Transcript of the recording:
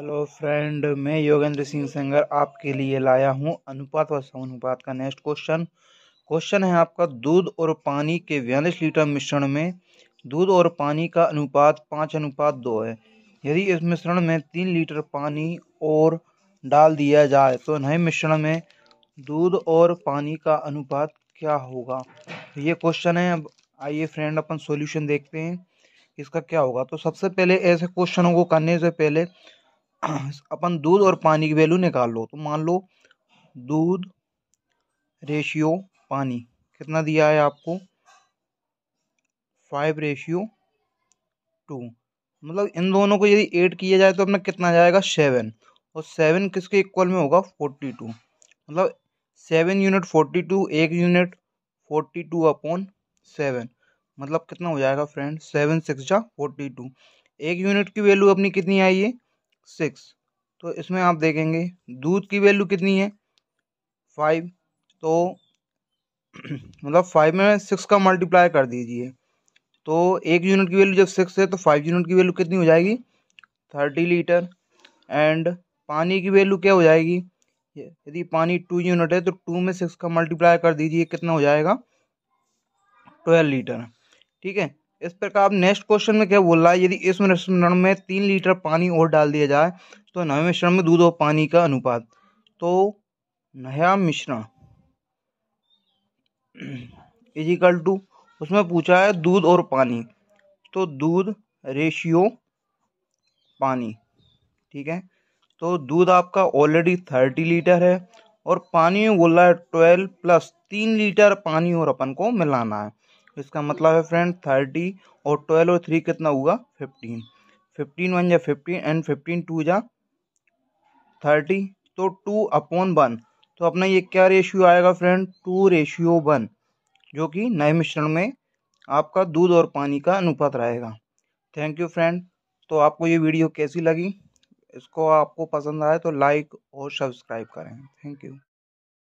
hello friend मैं योगेंद्र सिंह सेंगर आपके लिए लाया हूं अनुपात व समानुपात का नेक्स्ट क्वेश्चन क्वेश्चन है आपका दूध और पानी के बयालीस लीटर मिश्रण में दूध और पानी का अनुपात पाँच अनुपात दो है यदि इस मिश्रण में तीन लीटर पानी और डाल दिया जाए तो नए मिश्रण में दूध और पानी का अनुपात क्या होगा तो ये क्वेश्चन है अब आइए फ्रेंड अपन सोल्यूशन देखते हैं इसका क्या होगा तो सबसे पहले ऐसे क्वेश्चनों को करने से पहले अपन दूध और पानी की वैल्यू निकाल लो तो मान लो दूध रेशियो पानी कितना दिया है आपको फाइव रेशियो टू मतलब इन दोनों को यदि एड किया जाए तो अपना कितना जाएगा सेवन और सेवन किसके इक्वल में होगा फोर्टी टू मतलब सेवन यूनिट फोर्टी टू एक unit forty two upon seven मतलब कितना हो जाएगा फ्रेंड सेवन सिक्स जा फोर्टी टू एक यूनिट की वैल्यू अपनी कितनी आई है सिक्स तो इसमें आप देखेंगे दूध की वैल्यू कितनी है फाइव तो मतलब फाइव में सिक्स का मल्टीप्लाई कर दीजिए तो एक यूनिट की वैल्यू जब सिक्स है तो फाइव यूनिट की वैल्यू कितनी हो जाएगी थर्टी लीटर एंड पानी की वैल्यू क्या हो जाएगी यदि पानी टू यूनिट है तो टू में सिक्स का मल्टीप्लाई कर दीजिए कितना हो जाएगा ट्वेल्व लीटर ठीक है इस प्रकार आप नेक्स्ट क्वेश्चन में क्या बोल रहा है यदि इस मिश्रण में तीन लीटर पानी और डाल दिया जाए तो नए मिश्रण में दूध और पानी का अनुपात तो नया मिश्रण इजिकल टू उसमें पूछा है दूध और पानी तो दूध रेशियो पानी ठीक है तो दूध आपका ऑलरेडी थर्टी लीटर है और पानी में रहा है ट्वेल्व प्लस तीन लीटर पानी और अपन को मिलाना है इसका मतलब है फ्रेंड थर्टी और ट्वेल्व और थ्री कितना हुआ फिफ्टीन फिफ्टीन वन या फिफ्टीन एंड फिफ्टीन टू या थर्टी तो टू अपॉन वन तो अपना ये क्या रेशियो आएगा फ्रेंड टू रेशियो वन जो कि नए मिश्रण में आपका दूध और पानी का अनुपात रहेगा थैंक यू फ्रेंड तो आपको ये वीडियो कैसी लगी इसको आपको पसंद आए तो लाइक और सब्सक्राइब करें थैंक यू